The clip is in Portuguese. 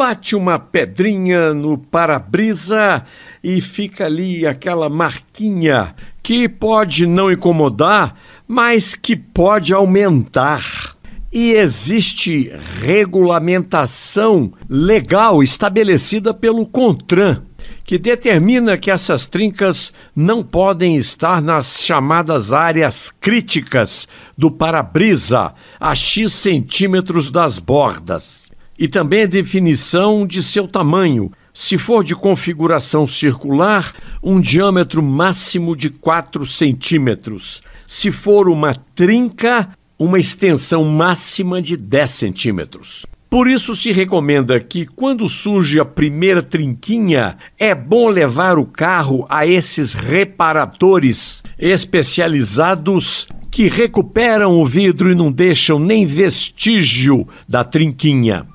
bate uma pedrinha no para-brisa e fica ali aquela marquinha que pode não incomodar, mas que pode aumentar. E existe regulamentação legal estabelecida pelo CONTRAN que determina que essas trincas não podem estar nas chamadas áreas críticas do para-brisa, a X centímetros das bordas e também a definição de seu tamanho. Se for de configuração circular, um diâmetro máximo de 4 centímetros. Se for uma trinca, uma extensão máxima de 10 centímetros. Por isso se recomenda que, quando surge a primeira trinquinha, é bom levar o carro a esses reparadores especializados que recuperam o vidro e não deixam nem vestígio da trinquinha.